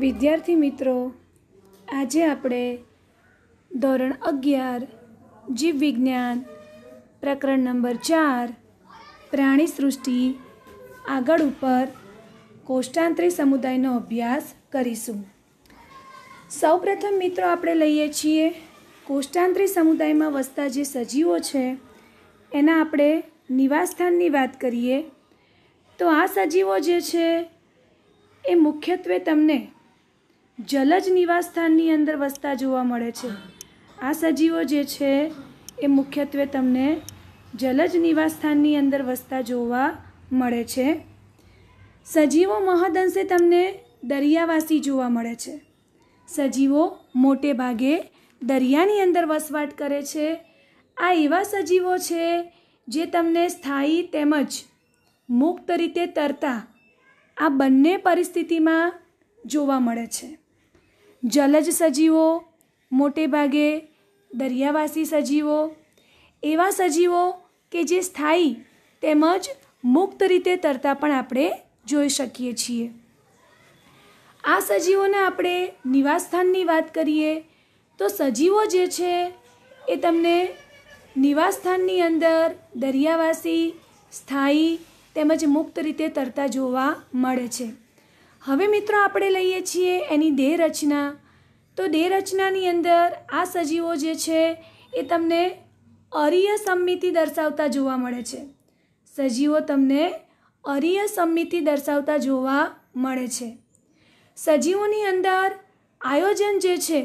વિદ્યાર્થી મિત્રો આજે આપણે ધોરણ અગિયાર જીવ વિજ્ઞાન પ્રકરણ નંબર ચાર પ્રાણી સૃષ્ટિ આગળ ઉપર કોષ્ટાંત્રી સમુદાયનો અભ્યાસ કરીશું સૌપ્રથમ મિત્રો આપણે લઈએ છીએ કોષ્ટાંત્રી સમુદાયમાં વસતા જે સજીવો છે એના આપણે નિવાસસ્થાનની વાત કરીએ તો આ સજીવો જે છે એ મુખ્યત્વે તમને જલજ નિવાસસ્થાનની અંદર વસતા જોવા મળે છે આ સજીવો જે છે એ મુખ્યત્વે તમને જલજ નિવાસસ્થાનની અંદર વસતા જોવા મળે છે સજીવો મહદઅંશે તમને દરિયાવાસી જોવા મળે છે સજીવો મોટે ભાગે દરિયાની અંદર વસવાટ કરે છે આ એવા સજીવો છે જે તમને સ્થાયી તેમજ મુક્ત રીતે તરતા આ બંને પરિસ્થિતિમાં જોવા મળે છે જલજ સજીવો મોટે ભાગે દરિયાવાસી સજીવો એવા સજીવો કે જે સ્થાયી તેમજ મુક્ત રીતે તરતા પણ આપણે જોઈ શકીએ છીએ આ સજીવોના આપણે નિવાસસ્થાનની વાત કરીએ તો સજીવો જે છે એ તમને નિવાસસ્થાનની અંદર દરિયાવાસી સ્થાયી તેમજ મુક્ત રીતે તરતા જોવા મળે છે હવે મિત્રો આપણે લઈએ છીએ એની દેહરચના તો દેહરચનાની અંદર આ સજીવો જે છે એ તમને અરિય સંમિતિ દર્શાવતા જોવા મળે છે સજીવો તમને અરિય સંમિતિ દર્શાવતા જોવા મળે છે સજીવોની અંદર આયોજન જે છે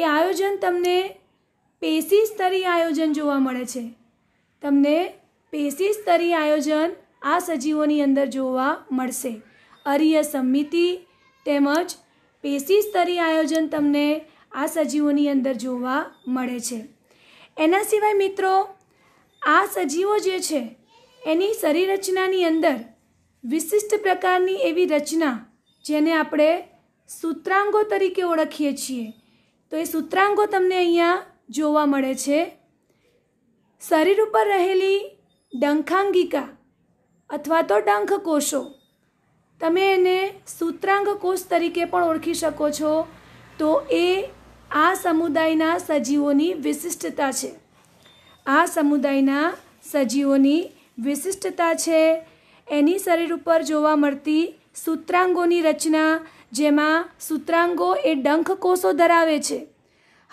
એ આયોજન તમને પેશી સ્તરીય આયોજન જોવા મળે છે તમને પેશી સ્તરીય આયોજન આ સજીવોની અંદર જોવા મળશે અરીય સમિતિ તેમજ પેશી સ્તરીય આયોજન તમને આ સજીવોની અંદર જોવા મળે છે એના સિવાય મિત્રો આ સજીવો જે છે એની શરીર અંદર વિશિષ્ટ પ્રકારની એવી રચના જેને આપણે સૂત્રાંગો તરીકે ઓળખીએ છીએ તો એ સૂત્રાંગો તમને અહીંયા જોવા મળે છે શરીર ઉપર રહેલી ડંખાંગિકા અથવા તો ડંખકોષો તમે એને સૂત્રાંગ કોષ તરીકે પણ ઓળખી શકો છો તો એ આ સમુદાયના સજીવોની વિશિષ્ટતા છે આ સમુદાયના સજીવોની વિશિષ્ટતા છે એની શરીર ઉપર જોવા મળતી સૂત્રાંગોની રચના જેમાં સૂત્રાંગો એ ડંખ કોષો ધરાવે છે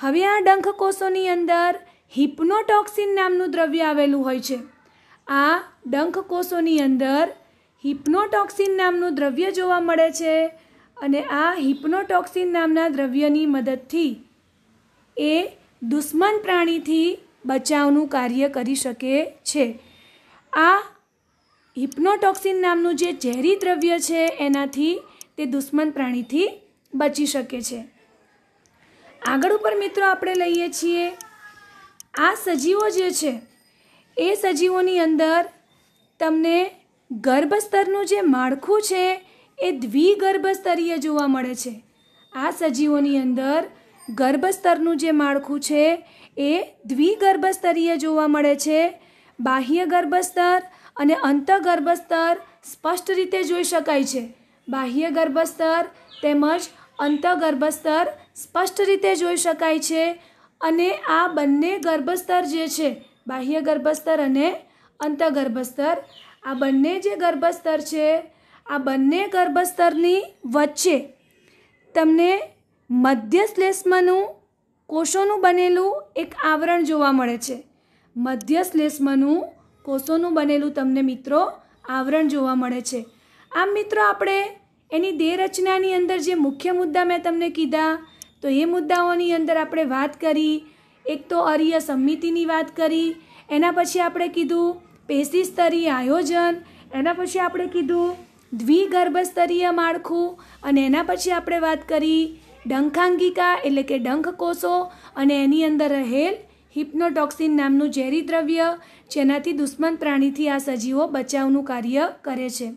હવે આ ડંખ કોષોની અંદર હિપ્નોટોક્સિન નામનું દ્રવ્ય આવેલું હોય છે આ ડંખ કોષોની અંદર હિપ્નોટોક્સિન નામનું દ્રવ્ય જોવા મળે છે અને આ હિપ્નોટોક્સિન નામના દ્રવ્યની મદદથી એ દુશ્મન પ્રાણીથી બચાવનું કાર્ય કરી શકે છે આ હિપ્નોટોક્સિન નામનું જે ઝેરી દ્રવ્ય છે એનાથી તે દુશ્મન પ્રાણીથી બચી શકે છે આગળ ઉપર મિત્રો આપણે લઈએ છીએ આ સજીવો જે છે એ સજીવોની અંદર તમને ગર્ભસ્તરનું જે માળખું છે એ દ્વિગર્ભસ્તરીય જોવા મળે છે આ સજીવોની અંદર ગર્ભસ્તરનું જે માળખું છે એ દ્વિગર્ભસ્તરીય જોવા મળે છે બાહ્ય ગર્ભસ્તર અને અંતગર્ભસ્તર સ્પષ્ટ રીતે જોઈ શકાય છે બાહ્ય ગર્ભસ્તર તેમજ અંતઃગર્ભસ્તર સ્પષ્ટ રીતે જોઈ શકાય છે અને આ બંને ગર્ભસ્તર જે છે બાહ્ય ગર્ભસ્તર અને અંતગર્ભસ્તર આ બંને જે ગર્ભસ્તર છે આ બંને ગર્ભસ્તરની વચ્ચે તમને મધ્ય શ્લેષ્મનું કોષોનું બનેલું એક આવરણ જોવા મળે છે મધ્ય શ્લેષ્મનું કોષોનું બનેલું તમને મિત્રો આવરણ જોવા મળે છે આમ મિત્રો આપણે એની દેહરચનાની અંદર જે મુખ્ય મુદ્દા મેં તમને કીધા તો એ મુદ્દાઓની અંદર આપણે વાત કરી એક તો અરીય સંમિતિની વાત કરી એના પછી આપણે કીધું પેશીસ્તરીય આયોજન એના પછી આપણે કીધું દ્વિગર્ભસ્તરીય માળખું અને એના પછી આપણે વાત કરી ડંખાંગિકા એટલે કે ડંખ કોષો અને એની અંદર રહેલ હિપ્નોટોક્સિન નામનું ઝેરી દ્રવ્ય જેનાથી દુશ્મન પ્રાણીથી આ સજીવો બચાવનું કાર્ય કરે છે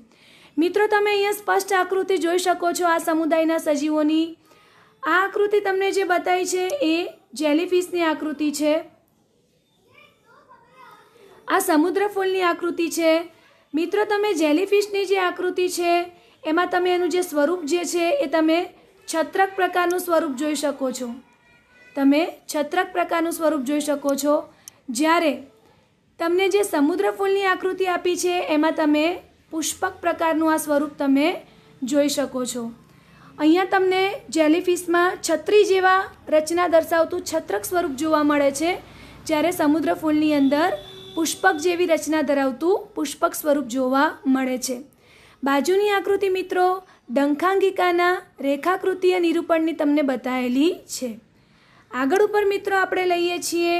મિત્રો તમે અહીંયા સ્પષ્ટ આકૃતિ જોઈ શકો છો આ સમુદાયના સજીવોની આ આકૃતિ તમને જે બતાવી છે એ જેલીફિશની આકૃતિ છે આ સમુદ્ર ફૂલની આકૃતિ છે મિત્રો તમે જેલીફિશની જે આકૃતિ છે એમાં તમે એનું જે સ્વરૂપ જે છે એ તમે છત્રક પ્રકારનું સ્વરૂપ જોઈ શકો છો તમે છત્રક પ્રકારનું સ્વરૂપ જોઈ શકો છો જ્યારે તમને જે સમુદ્ર ફૂલની આકૃતિ આપી છે એમાં તમે પુષ્પક પ્રકારનું આ સ્વરૂપ તમે જોઈ શકો છો અહીંયા તમને જેલીફિશમાં છત્રી જેવા રચના દર્શાવતું છત્રક સ્વરૂપ જોવા મળે છે જ્યારે સમુદ્ર ફૂલની અંદર પુષ્પક જેવી રચના ધરાવતું પુષ્પક સ્વરૂપ જોવા મળે છે બાજુની આકૃતિ મિત્રો ડંખાંગિકાના રેખાકૃતિય નિરૂપણની તમને બતાવેલી છે આગળ ઉપર મિત્રો આપણે લઈએ છીએ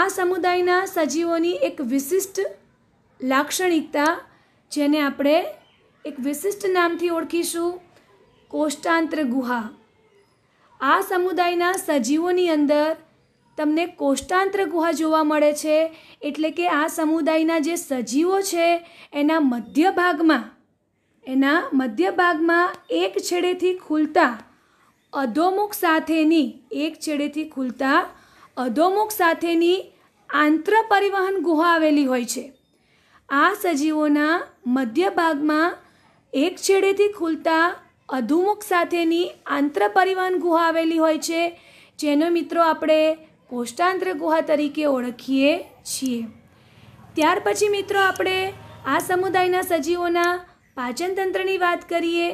આ સમુદાયના સજીવોની એક વિશિષ્ટ લાક્ષણિકતા જેને આપણે એક વિશિષ્ટ નામથી ઓળખીશું કોષ્ટાંત્ર ગુહા આ સમુદાયના સજીવોની અંદર તમને કોષ્ટાંત્ર ગુહા જોવા મળે છે એટલે કે આ સમુદાયના જે સજીવો છે એના મધ્ય ભાગમાં એના મધ્ય ભાગમાં એક છેડેથી ખુલતા અધોમુખ સાથેની એક છેડેથી ખુલતા અધોમુખ સાથેની આંત્ર પરિવહન ગુહા આવેલી હોય છે આ સજીવોના મધ્ય ભાગમાં એક છેડેથી ખુલતા અધુમુખ સાથેની આંત્ર પરિવહન ગુહા આવેલી હોય છે જેનો મિત્રો આપણે કોષ્ટાંત્ર ગુહા તરીકે ઓળખીએ છીએ ત્યાર પછી મિત્રો આપણે આ સમુદાયના સજીવોના પાચનતંત્રની વાત કરીએ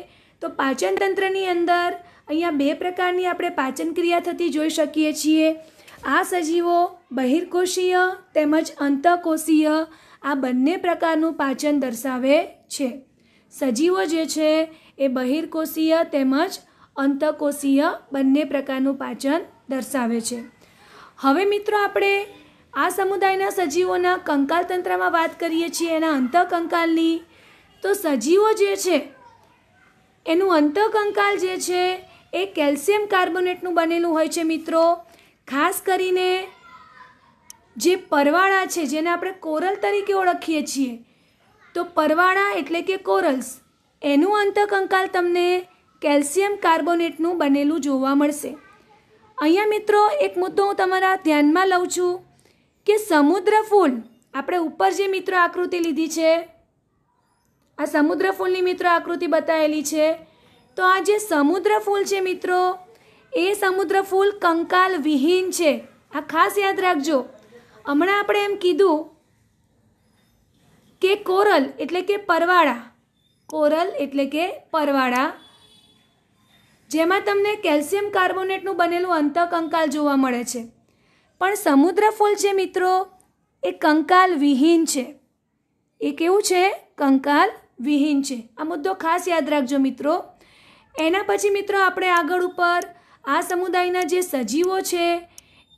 તો પાચનતંત્રની અંદર અહીંયા બે પ્રકારની આપણે પાચન ક્રિયા થતી જોઈ શકીએ છીએ આ સજીવો બહિર્કોષીય તેમજ અંતકોષીય આ બંને પ્રકારનું પાચન દર્શાવે છે સજીવો જે છે એ બહિર્કોષીય તેમજ અંતકોષીય બંને પ્રકારનું પાચન દર્શાવે છે હવે મિત્રો આપણે આ સમુદાયના સજીવોના કંકાલ તંત્રમાં વાત કરીએ છીએ એના કંકાલની તો સજીવો જે છે એનું કંકાલ જે છે એ કેલ્શિયમ કાર્બોનેટનું બનેલું હોય છે મિત્રો ખાસ કરીને જે પરવાળા છે જેને આપણે કોરલ તરીકે ઓળખીએ છીએ તો પરવાળા એટલે કે કોરલ્સ એનું કંકાલ તમને કેલ્શિયમ કાર્બોનેટનું બનેલું જોવા મળશે અહીંયા મિત્રો એક મુદ્દો હું તમારા ધ્યાનમાં લઉં છું કે સમુદ્ર ફૂલ આપણે ઉપર જે મિત્રો આકૃતિ લીધી છે આ સમુદ્ર ફૂલની મિત્રો આકૃતિ બતાવેલી છે તો આ જે સમુદ્ર ફૂલ છે મિત્રો એ સમુદ્ર ફૂલ કંકાલ વિહીન છે આ ખાસ યાદ રાખજો હમણાં આપણે એમ કીધું કે કોરલ એટલે કે પરવાળા કોરલ એટલે કે પરવાળા જેમાં તમને કેલ્શિયમ કાર્બોનેટનું બનેલું અંતઃ કંકાલ જોવા મળે છે પણ સમુદ્ર ફૂલ છે મિત્રો એ કંકાલ વિહીન છે એ કેવું છે કંકાલ વિહીન છે આ મુદ્દો ખાસ યાદ રાખજો મિત્રો એના પછી મિત્રો આપણે આગળ ઉપર આ સમુદાયના જે સજીવો છે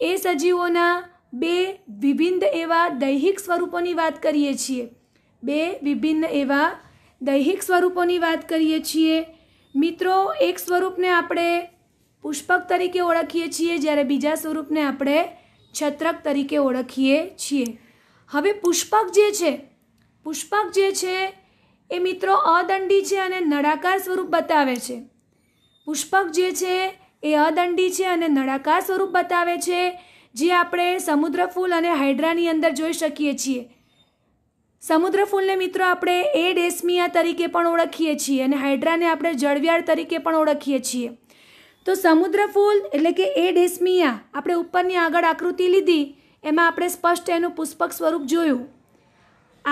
એ સજીવોના બે વિભિન્ન એવા દૈહિક સ્વરૂપોની વાત કરીએ છીએ બે વિભિન્ન એવા દૈહિક સ્વરૂપોની વાત કરીએ છીએ મિત્રો એક સ્વરૂપને આપણે પુષ્પક તરીકે ઓળખીએ છીએ જ્યારે બીજા સ્વરૂપને આપણે છત્રક તરીકે ઓળખીએ છીએ હવે પુષ્પક જે છે પુષ્પક જે છે એ મિત્રો અદંડી છે અને નળાકાર સ્વરૂપ બતાવે છે પુષ્પક જે છે એ અદંડી છે અને નળાકાર સ્વરૂપ બતાવે છે જે આપણે સમુદ્ર ફૂલ અને હાઇડ્રાની અંદર જોઈ શકીએ છીએ સમુદ્ર ફૂલને મિત્રો આપણે એ ડેસ્મિયા તરીકે પણ ઓળખીએ છીએ અને હાઇડ્રાને આપણે જળવ્યાળ તરીકે પણ ઓળખીએ છીએ તો સમુદ્ર ફૂલ એટલે કે એ ડેસ્મિયા આપણે ઉપરની આગળ આકૃતિ લીધી એમાં આપણે સ્પષ્ટ એનું પુષ્પક સ્વરૂપ જોયું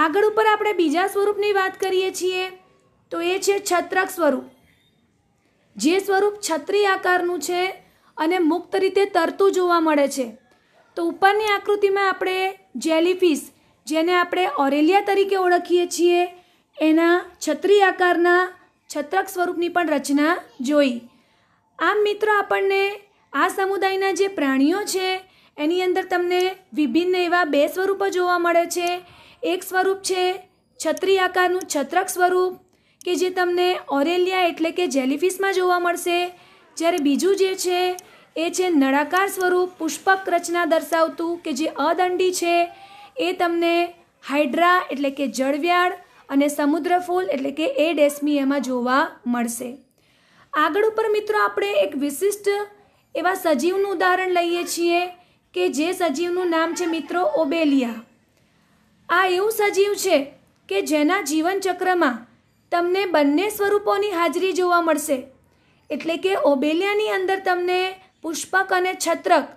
આગળ ઉપર આપણે બીજા સ્વરૂપની વાત કરીએ છીએ તો એ છે છત્રક સ્વરૂપ જે સ્વરૂપ છત્રી આકારનું છે અને મુક્ત રીતે તરતું જોવા મળે છે તો ઉપરની આકૃતિમાં આપણે જેલીફિશ જેને આપણે ઓરેલિયા તરીકે ઓળખીએ છીએ એના છત્રી આકારના છત્રક સ્વરૂપની પણ રચના જોઈ આમ મિત્રો આપણને આ સમુદાયના જે પ્રાણીઓ છે એની અંદર તમને વિભિન્ન એવા બે સ્વરૂપો જોવા મળે છે એક સ્વરૂપ છે છત્રી આકારનું છત્રક સ્વરૂપ કે જે તમને ઓરેલિયા એટલે કે જેલીફિશમાં જોવા મળશે જ્યારે બીજું જે છે એ છે નળાકાર સ્વરૂપ પુષ્પક રચના દર્શાવતું કે જે અદંડી છે એ તમને હાઇડ્રા એટલે કે જળવ્યાળ અને સમુદ્ર ફૂલ એટલે કે એ એમાં જોવા મળશે આગળ ઉપર મિત્રો આપણે એક વિશિષ્ટ એવા સજીવનું ઉદાહરણ લઈએ છીએ કે જે સજીવનું નામ છે મિત્રો ઓબેલિયા આ એવું સજીવ છે કે જેના જીવનચક્રમાં તમને બંને સ્વરૂપોની હાજરી જોવા મળશે એટલે કે ઓબેલિયાની અંદર તમને પુષ્પક અને છત્રક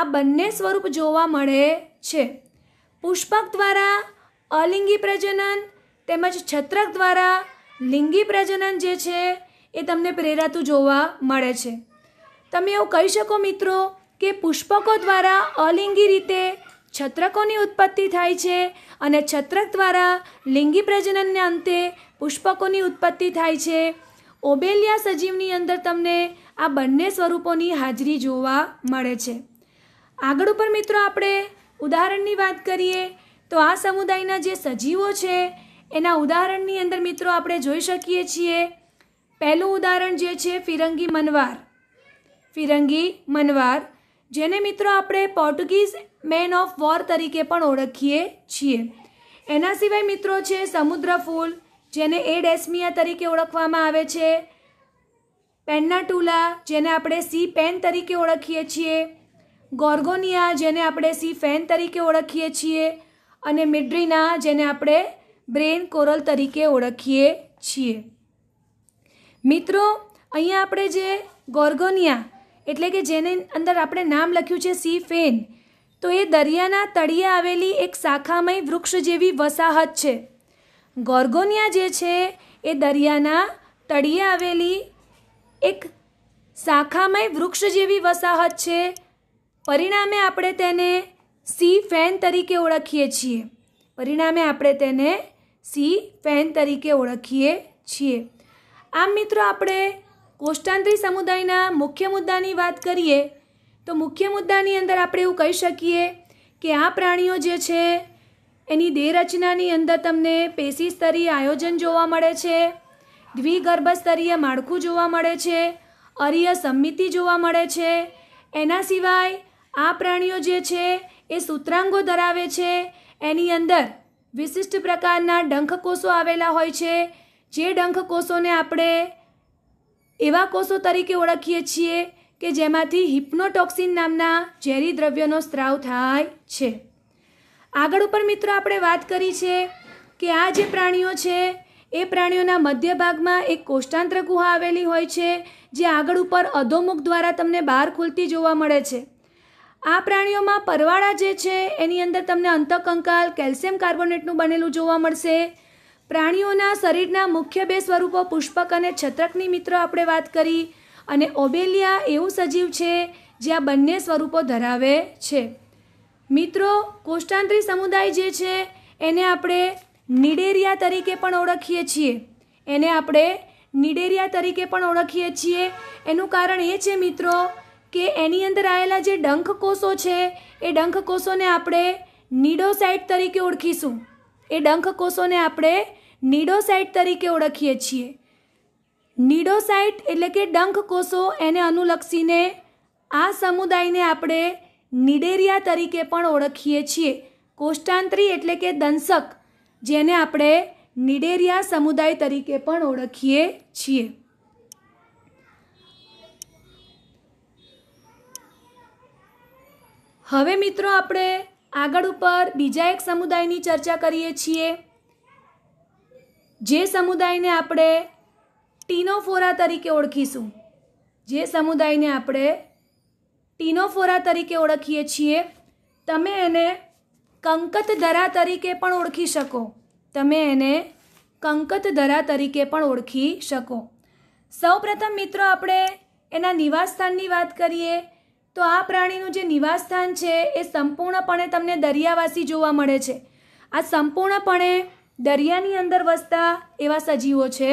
આ બંને સ્વરૂપ જોવા મળે છે પુષ્પક દ્વારા અલિંગી પ્રજનન તેમજ છત્રક દ્વારા લિંગી પ્રજનન જે છે એ તમને પ્રેરાતું જોવા મળે છે તમે એવું કહી શકો મિત્રો કે પુષ્પકો દ્વારા અલિંગી રીતે છત્રકોની ઉત્પત્તિ થાય છે અને છત્રક દ્વારા લિંગી પ્રજનનને અંતે પુષ્પકોની ઉત્પત્તિ થાય છે ઓબેલિયા સજીવની અંદર તમને આ બંને સ્વરૂપોની હાજરી જોવા મળે છે આગળ ઉપર મિત્રો આપણે ઉદાહરણની વાત કરીએ તો આ સમુદાયના જે સજીવો છે એના ઉદાહરણની અંદર મિત્રો આપણે જોઈ શકીએ છીએ પહેલું ઉદાહરણ જે છે ફિરંગી મનવાર ફિરંગી મનવાર જેને મિત્રો આપણે પોર્ટુગીઝ મેન ઓફ વોર તરીકે પણ ઓળખીએ છીએ એના સિવાય મિત્રો છે સમુદ્ર ફૂલ જેને એ ડેસ્મિયા તરીકે ઓળખવામાં આવે છે પેન્નાટુલા જેને આપણે સી પેન તરીકે ઓળખીએ છીએ ગોર્ગોનિયા જેને આપણે સી ફેન તરીકે ઓળખીએ છીએ અને મિડ્રીના જેને આપણે બ્રેન કોરલ તરીકે ઓળખીએ છીએ મિત્રો અહીંયા આપણે જે ગોર્ગોનિયા એટલે કે જેને અંદર આપણે નામ લખ્યું છે સી ફેન તો એ દરિયાના તળિયે આવેલી એક શાખામય વૃક્ષ જેવી વસાહત છે ગોર્ગોનિયા જે છે એ દરિયાના તળિયે આવેલી એક શાખામય વૃક્ષ જેવી વસાહત છે પરિણામે આપણે તેને સી ફેન તરીકે ઓળખીએ છીએ પરિણામે આપણે તેને સી ફેન તરીકે ઓળખીએ છીએ આમ મિત્રો આપણે કોષ્ટાંત્રી સમુદાયના મુખ્ય મુદ્દાની વાત કરીએ તો મુખ્ય મુદ્દાની અંદર આપણે એવું કહી શકીએ કે આ પ્રાણીઓ જે છે એની દેહરચનાની અંદર તમને પેશી સ્તરીય આયોજન જોવા મળે છે દ્વિગર્ભ સ્તરીય માળખું જોવા મળે છે અરીય સંમિતિ જોવા મળે છે એના સિવાય આ પ્રાણીઓ જે છે એ સૂત્રાંગો ધરાવે છે એની અંદર વિશિષ્ટ પ્રકારના ડંખકોષો આવેલા હોય છે જે ડંખકોષોને આપણે એવા કોષો તરીકે ઓળખીએ છીએ કે જેમાંથી હિપ્નોટોક્સિન નામના ઝેરી દ્રવ્યનો સ્ત્રાવ થાય છે આગળ ઉપર મિત્રો આપણે વાત કરી છે કે આ જે પ્રાણીઓ છે એ પ્રાણીઓના મધ્ય ભાગમાં એક કોષ્ટાંત્ર ગુહા આવેલી હોય છે જે આગળ ઉપર અધોમુખ દ્વારા તમને બહાર ખુલતી જોવા મળે છે આ પ્રાણીઓમાં પરવાળા જે છે એની અંદર તમને અંતકંકાલ કેલ્શિયમ કાર્બોનેટનું બનેલું જોવા મળશે પ્રાણીઓના શરીરના મુખ્ય બે સ્વરૂપો પુષ્પક અને છત્રકની મિત્રો આપણે વાત કરી અને ઓબેલિયા એવું સજીવ છે જે આ બંને સ્વરૂપો ધરાવે છે મિત્રો કોષ્ટાંત્રી સમુદાય જે છે એને આપણે નિડેરિયા તરીકે પણ ઓળખીએ છીએ એને આપણે નિડેરિયા તરીકે પણ ઓળખીએ છીએ એનું કારણ એ છે મિત્રો કે એની અંદર આવેલા જે ડંખ કોષો છે એ ડંખ કોષોને આપણે નીડોસાઇટ તરીકે ઓળખીશું એ ડંખ કોષોને આપણે નીડોસાઇટ તરીકે ઓળખીએ છીએ નીડોસાઇટ એટલે કે ડંખ કોષો એને અનુલક્ષીને આ સમુદાયને આપણે નીડેરિયા તરીકે પણ ઓળખીએ છીએ કોષ્ટાંત્રી એટલે કે દંશક જેને આપણે નીડેરિયા સમુદાય તરીકે પણ ઓળખીએ છીએ હવે મિત્રો આપણે આગળ ઉપર બીજા એક સમુદાયની ચર્ચા કરીએ છીએ જે સમુદાયને આપણે ટીનોફોરા તરીકે ઓળખીશું જે સમુદાયને આપણે ટીનોફોરા તરીકે ઓળખીએ છીએ તમે એને કંકતધરા તરીકે પણ ઓળખી શકો તમે એને કંકતધરા તરીકે પણ ઓળખી શકો સૌપ્રથમ મિત્રો આપણે એના નિવાસસ્થાનની વાત કરીએ તો આ પ્રાણીનું જે નિવાસસ્થાન છે એ સંપૂર્ણપણે તમને દરિયાવાસી જોવા મળે છે આ સંપૂર્ણપણે દરિયાની અંદર વસતા એવા સજીવો છે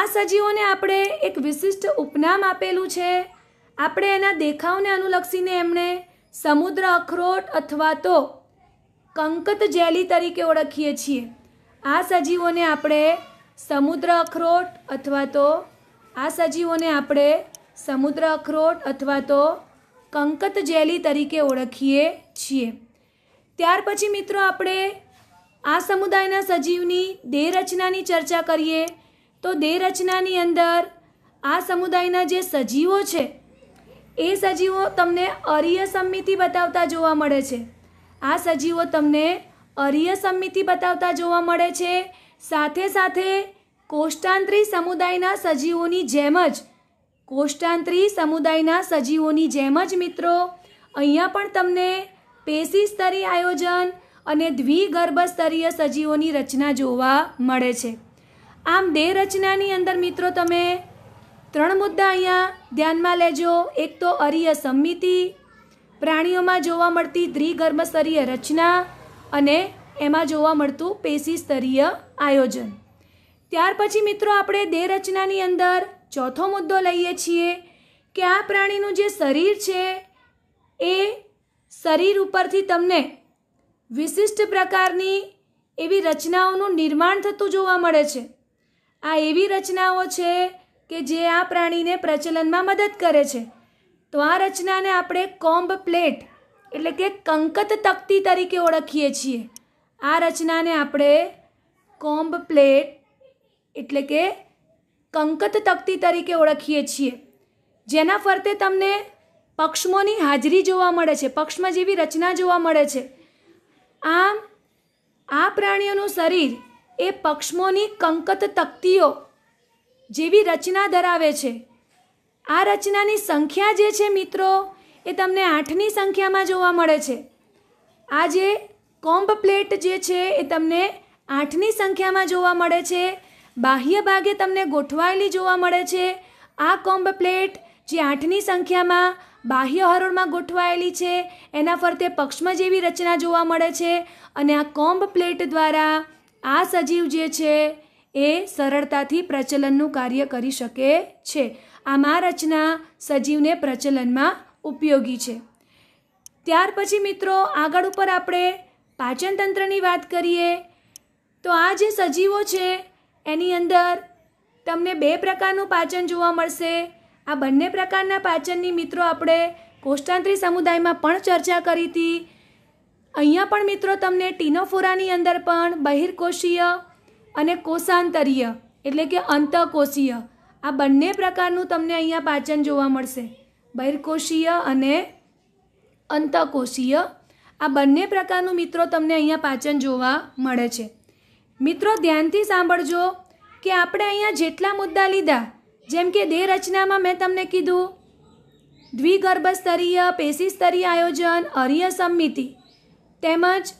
આ સજીવોને આપણે એક વિશિષ્ટ ઉપનામ આપેલું છે આપણે એના દેખાવને અનુલક્ષીને એમણે સમુદ્ર અખરોટ અથવા તો કંકત જેલી તરીકે ઓળખીએ છીએ આ સજીવોને આપણે સમુદ્ર અખરોટ અથવા તો આ સજીવોને આપણે સમુદ્ર અખરોટ અથવા તો કંકત જેલી તરીકે ઓળખીએ છીએ ત્યાર પછી મિત્રો આપણે આ સમુદાયના સજીવની દેહરચનાની ચર્ચા કરીએ તો દેહરચનાની અંદર આ સમુદાયના જે સજીવો છે એ સજીવો તમને અરીય સમિતિ બતાવતા જોવા મળે છે આ સજીવો તમને અરીય સમિતિ બતાવતા જોવા મળે છે સાથે સાથે કોષ્ટાંત્રી સમુદાયના સજીવોની જેમ જ કોષ્ટાંત્રી સમુદાયના સજીવોની જેમ જ મિત્રો અહીંયા પણ તમને પેશી સ્તરીય આયોજન અને દ્વિગર્ભ સ્તરીય સજીવોની રચના જોવા મળે છે આમ દેહ રચનાની અંદર મિત્રો તમે ત્રણ મુદ્દા અહીંયા ધ્યાનમાં લેજો એક તો અરીય સમિતિ પ્રાણીઓમાં જોવા મળતી દ્વિગર્ભ સ્તરીય રચના અને એમાં જોવા મળતું પેશી સ્તરીય આયોજન ત્યાર પછી મિત્રો આપણે દેહ રચનાની અંદર ચોથો મુદ્દો લઈએ છીએ કે આ પ્રાણીનું જે શરીર છે એ શરીર ઉપરથી તમને વિશિષ્ટ પ્રકારની એવી રચનાઓનું નિર્માણ થતું જોવા મળે છે આ એવી રચનાઓ છે કે જે આ પ્રાણીને પ્રચલનમાં મદદ કરે છે તો આ રચનાને આપણે કોમ્બ પ્લેટ એટલે કે કંકત તકતી તરીકે ઓળખીએ છીએ આ રચનાને આપણે કોમ્બ પ્લેટ એટલે કે કંકત તકતી તરીકે ઓળખીએ છીએ જેના ફરતે તમને પક્ષમોની હાજરી જોવા મળે છે પક્ષમાં જેવી રચના જોવા મળે છે આમ આ પ્રાણીઓનું શરીર એ પક્ષમોની કંકત તકતીઓ જેવી રચના ધરાવે છે આ રચનાની સંખ્યા જે છે મિત્રો એ તમને આઠની સંખ્યામાં જોવા મળે છે આ જે કોમ્બ પ્લેટ જે છે એ તમને આઠની સંખ્યામાં જોવા મળે છે બાહ્ય ભાગે તમને ગોઠવાયેલી જોવા મળે છે આ કોમ્બ પ્લેટ જે આઠની સંખ્યામાં બાહ્ય હરોળમાં ગોઠવાયેલી છે એના ફરતે પક્ષ્મ જેવી રચના જોવા મળે છે અને આ કોમ્બ પ્લેટ દ્વારા આ સજીવ જે છે એ સરળતાથી પ્રચલનનું કાર્ય કરી શકે છે આમાં રચના સજીવને પ્રચલનમાં ઉપયોગી છે ત્યાર પછી મિત્રો આગળ ઉપર આપણે પાચનતંત્રની વાત કરીએ તો આ જે સજીવો છે એની અંદર તમને બે પ્રકારનું પાચન જોવા મળશે આ બંને પ્રકારના પાચનની મિત્રો આપણે કોષ્ટાંત્રી સમુદાયમાં પણ ચર્ચા કરી હતી અહીંયા પણ મિત્રો તમને ટીનોફોરાની અંદર પણ બહિર્કોષીય અને કોષાંતરીય એટલે કે અંતકોષીય આ બંને પ્રકારનું તમને અહીંયા પાચન જોવા મળશે બહિર્કોષીય અને અંતકોષીય આ બંને પ્રકારનું મિત્રો તમને અહીંયા પાચન જોવા મળે છે મિત્રો ધ્યાનથી સાંભળજો કે આપણે અહીંયા જેટલા મુદ્દા લીધા જેમ કે દેહ રચનામાં મેં તમને કીધું દ્વિગર્ભસ્તરીય સ્તરીય આયોજન અરિય સમિતિ તેમજ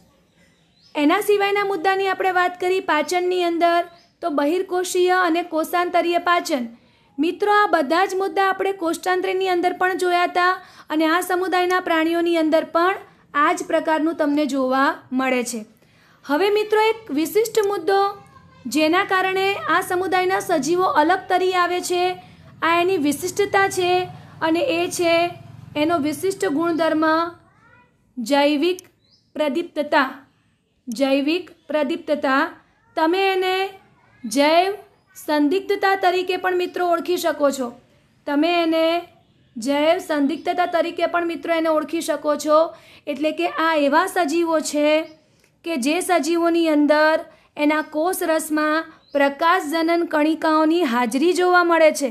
એના સિવાયના મુદ્દાની આપણે વાત કરી પાચનની અંદર તો બહિર્કોષીય અને કોષાંતરીય પાચન મિત્રો આ બધા જ મુદ્દા આપણે કોષ્ટાંતરીની અંદર પણ જોયા હતા અને આ સમુદાયના પ્રાણીઓની અંદર પણ આ જ પ્રકારનું તમને જોવા મળે છે હવે મિત્રો એક વિશિષ્ટ મુદ્દો જેના કારણે આ સમુદાયના સજીવો અલગ તરી આવે છે આ એની વિશિષ્ટતા છે અને એ છે એનો વિશિષ્ટ ગુણધર્મ જૈવિક પ્રદીપ્તતા જૈવિક પ્રદીપ્તતા તમે એને જૈવ સંદિગ્ધતા તરીકે પણ મિત્રો ઓળખી શકો છો તમે એને જૈવ સંદિગ્ધતા તરીકે પણ મિત્રો એને ઓળખી શકો છો એટલે કે આ એવા સજીવો છે કે જે સજીવોની અંદર એના કોષ રસમાં પ્રકાશજનન કણિકાઓની હાજરી જોવા મળે છે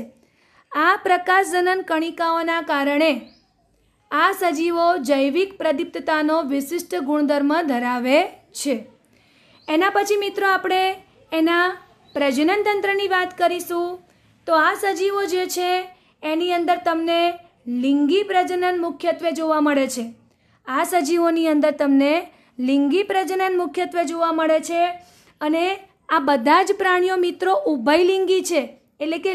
આ પ્રકાશજનન કણિકાઓના કારણે આ સજીવો જૈવિક પ્રદીપ્તતાનો વિશિષ્ટ ગુણધર્મ ધરાવે છે એના પછી મિત્રો આપણે એના પ્રજનન તંત્રની વાત કરીશું તો આ સજીવો જે છે એની અંદર તમને લિંગી પ્રજનન મુખ્યત્વે જોવા મળે છે આ સજીવોની અંદર તમને લિંગી પ્રજનન મુખ્યત્વે જોવા મળે છે અને આ બધા જ પ્રાણીઓ મિત્રો ઉભયલિંગી છે એટલે કે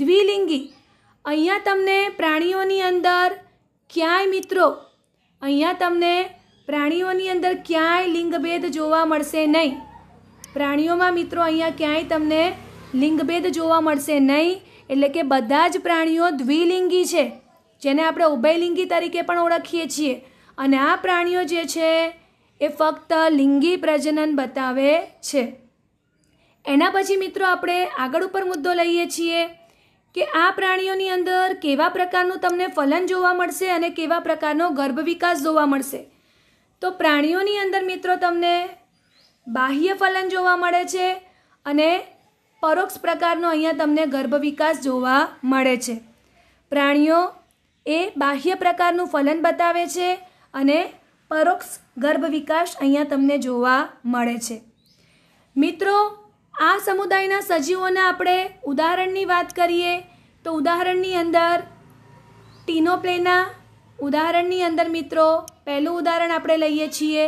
દ્વિલિંગી અહીંયા તમને પ્રાણીઓની અંદર ક્યાંય મિત્રો અહીંયા તમને પ્રાણીઓની અંદર ક્યાંય લિંગભેદ જોવા મળશે નહીં પ્રાણીઓમાં મિત્રો અહીંયા ક્યાંય તમને લિંગભેદ જોવા મળશે નહીં એટલે કે બધા જ પ્રાણીઓ દ્વિલિંગી છે જેને આપણે ઉભયલિંગી તરીકે પણ ઓળખીએ છીએ અને આ પ્રાણીઓ જે છે એ ફક્ત લિંગી પ્રજનન બતાવે છે એના પછી મિત્રો આપણે આગળ ઉપર મુદ્દો લઈએ છીએ કે આ પ્રાણીઓની અંદર કેવા પ્રકારનું તમને ફલન જોવા મળશે અને કેવા પ્રકારનો ગર્ભ વિકાસ જોવા મળશે તો પ્રાણીઓની અંદર મિત્રો તમને બાહ્ય ફલન જોવા મળે છે અને પરોક્ષ પ્રકારનો અહીંયા તમને ગર્ભ વિકાસ જોવા મળે છે પ્રાણીઓ એ બાહ્ય પ્રકારનું ફલન બતાવે છે અને પરોક્ષ ગર્ભ વિકાસ અહીંયા તમને જોવા મળે છે મિત્રો આ સમુદાયના સજીવોના આપણે ઉદાહરણની વાત કરીએ તો ઉદાહરણની અંદર ટીનોપ્લેના ઉદાહરણની અંદર મિત્રો પહેલું ઉદાહરણ આપણે લઈએ છીએ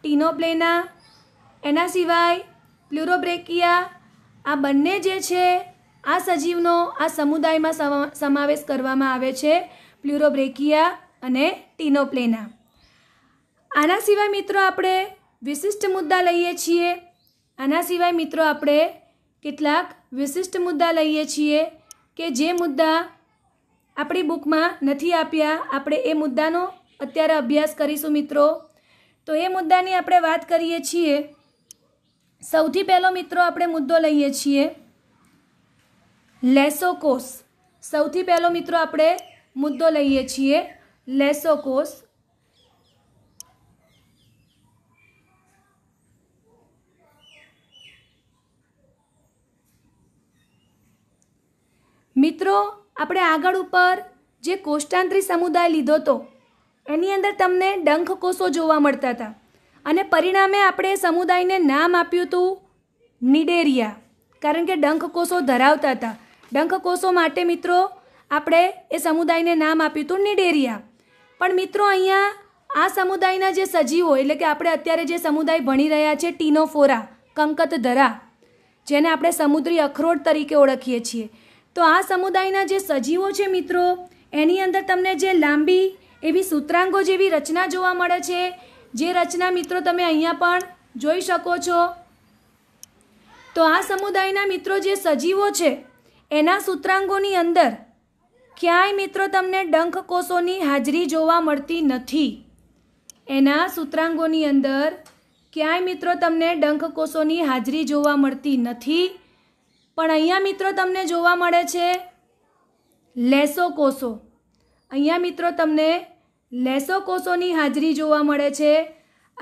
ટીનોપ્લેના એના સિવાય પ્લુરોબ્રેકિયા આ બંને જે છે આ સજીવનો આ સમુદાયમાં સમાવેશ કરવામાં આવે છે પ્લ્યુરોબ્રેકિયા અને ટીનોપ્લેના આના સિવાય મિત્રો આપણે વિશિષ્ટ મુદ્દા લઈએ છીએ આના સિવાય મિત્રો આપણે કેટલાક વિશિષ્ટ મુદ્દા લઈએ છીએ કે જે મુદ્દા આપણી બુકમાં નથી આપ્યા આપણે એ મુદ્દાનો અત્યારે અભ્યાસ કરીશું મિત્રો તો એ મુદ્દાની આપણે વાત કરીએ છીએ સૌથી પહેલો મિત્રો આપણે મુદ્દો લઈએ છીએ લેસોકોસ સૌથી પહેલો મિત્રો આપણે મુદ્દો લઈએ છીએ લેસોકોસ મિત્રો આપણે આગળ ઉપર જે કોષ્ટાંત્રી સમુદાય લીધો હતો એની અંદર તમને ડંખ કોષો જોવા મળતા હતા અને પરિણામે આપણે સમુદાયને નામ આપ્યું હતું નિડેરિયા કારણ કે ડંખ કોષો ધરાવતા હતા ડંખ કોષો માટે મિત્રો આપણે એ સમુદાયને નામ આપ્યું હતું નિડેરિયા પણ મિત્રો અહીંયા આ સમુદાયના જે સજીવો એટલે કે આપણે અત્યારે જે સમુદાય ભણી રહ્યા છે ટીનોફોરા કંકતધરા જેને આપણે સમુદ્રી અખરોટ તરીકે ઓળખીએ છીએ તો આ સમુદાયના જે સજીવો છે મિત્રો એની અંદર તમને જે લાંબી એવી સૂત્રાંગો જેવી રચના જોવા મળે છે જે રચના મિત્રો તમે અહીંયા પણ જોઈ શકો છો તો આ સમુદાયના મિત્રો જે સજીવો છે એના સૂત્રાંગોની અંદર ક્યાંય મિત્રો તમને ડંખ કોષોની હાજરી જોવા મળતી નથી એના સૂત્રાંગોની અંદર ક્યાંય મિત્રો તમને ડંખ કોષોની હાજરી જોવા મળતી નથી પણ અહીંયા મિત્રો તમને જોવા મળે છે લેસો કોષો અહીંયા મિત્રો તમને લેસો કોષોની હાજરી જોવા મળે છે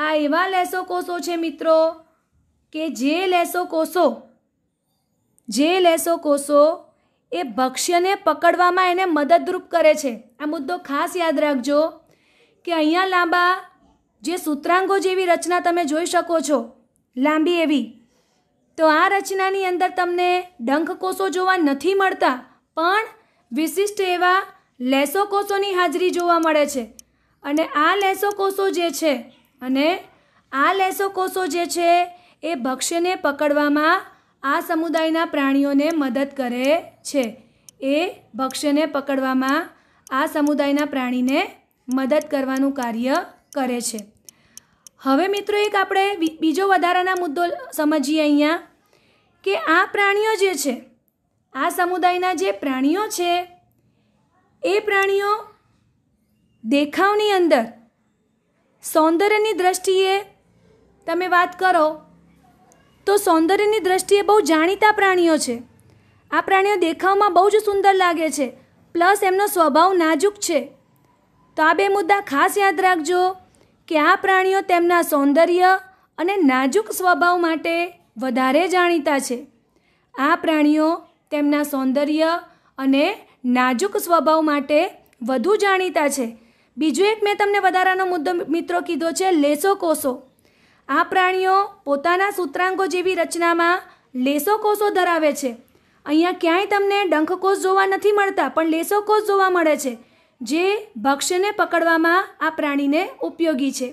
આ એવા લેસો કોષો છે મિત્રો કે જે લેસો કોષો જે લેસો કોષો એ ભક્ષ્યને પકડવામાં એને મદદરૂપ કરે છે આ મુદ્દો ખાસ યાદ રાખજો કે અહીંયા લાંબા જે સૂત્રાંગો જેવી રચના તમે જોઈ શકો છો લાંબી એવી તો આ રચનાની અંદર તમને ડંખકોષો જોવા નથી મળતા પણ વિશિષ્ટ એવા કોષોની હાજરી જોવા મળે છે અને આ કોષો જે છે અને આ કોષો જે છે એ ભક્ષ્યને પકડવામાં આ સમુદાયના પ્રાણીઓને મદદ કરે છે એ ભક્ષ્યને પકડવામાં આ સમુદાયના પ્રાણીને મદદ કરવાનું કાર્ય કરે છે હવે મિત્રો એક આપણે બીજો વધારાના મુદ્દો સમજીએ અહીંયા કે આ પ્રાણીઓ જે છે આ સમુદાયના જે પ્રાણીઓ છે એ પ્રાણીઓ દેખાવની અંદર સૌંદર્યની દ્રષ્ટિએ તમે વાત કરો તો સૌંદર્યની દ્રષ્ટિએ બહુ જાણીતા પ્રાણીઓ છે આ પ્રાણીઓ દેખાવમાં બહુ જ સુંદર લાગે છે પ્લસ એમનો સ્વભાવ નાજુક છે તો આ બે મુદ્દા ખાસ યાદ રાખજો કે આ પ્રાણીઓ તેમના સૌંદર્ય અને નાજુક સ્વભાવ માટે વધારે જાણીતા છે આ પ્રાણીઓ તેમના સૌંદર્ય અને નાજુક સ્વભાવ માટે વધુ જાણીતા છે બીજું એક મેં તમને વધારાનો મુદ્દો મિત્રો કીધો છે લેસો કોષો આ પ્રાણીઓ પોતાના સૂત્રાંગો જેવી રચનામાં લેસો કોષો ધરાવે છે અહીંયા ક્યાંય તમને ડંખકોષ જોવા નથી મળતા પણ લેસો કોષ જોવા મળે છે જે ભક્ષ્યને પકડવામાં આ પ્રાણીને ઉપયોગી છે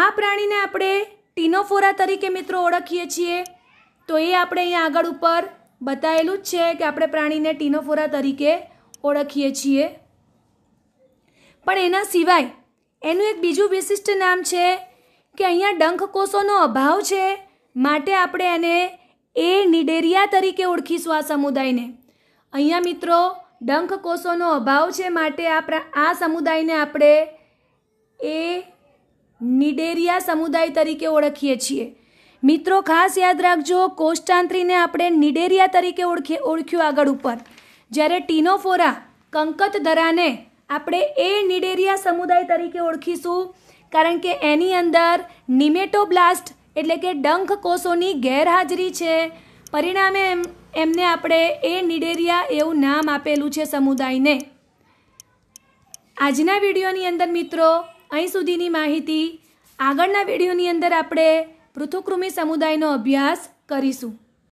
આ પ્રાણીને આપણે ટીનોફોરા તરીકે મિત્રો ઓળખીએ છીએ તો એ આપણે અહીંયા આગળ ઉપર બતાવેલું જ છે કે આપણે પ્રાણીને ટીનોફોરા તરીકે ઓળખીએ છીએ પણ એના સિવાય એનું એક બીજું વિશિષ્ટ નામ છે કે અહીંયા ડંખકોષોનો અભાવ છે માટે આપણે એને એ નિડેરિયા તરીકે ઓળખીશું આ સમુદાયને અહીંયા મિત્રો ડંખકોષોનો અભાવ છે માટે આ સમુદાયને આપણે એ નિડેરિયા સમુદાય તરીકે ઓળખીએ છીએ મિત્રો ખાસ યાદ રાખજો કોષ્ટાંત્રીને આપણે નિડેરિયા તરીકે ઓળખી ઓળખ્યું આગળ ઉપર જ્યારે ટીનોફોરા કંકત ધરાને આપણે એ નિડેરિયા સમુદાય તરીકે ઓળખીશું કારણ કે એની અંદર નિમેટોબ્લાસ્ટ એટલે કે ડંખ કોષોની ગેરહાજરી છે પરિણામે એમ એમને આપણે એ નિડેરિયા એવું નામ આપેલું છે સમુદાયને આજના વિડીયોની અંદર મિત્રો અહીં સુધીની માહિતી આગળના વિડીયોની અંદર આપણે પૃથુકૃમિ સમુદાયનો અભ્યાસ કરીશું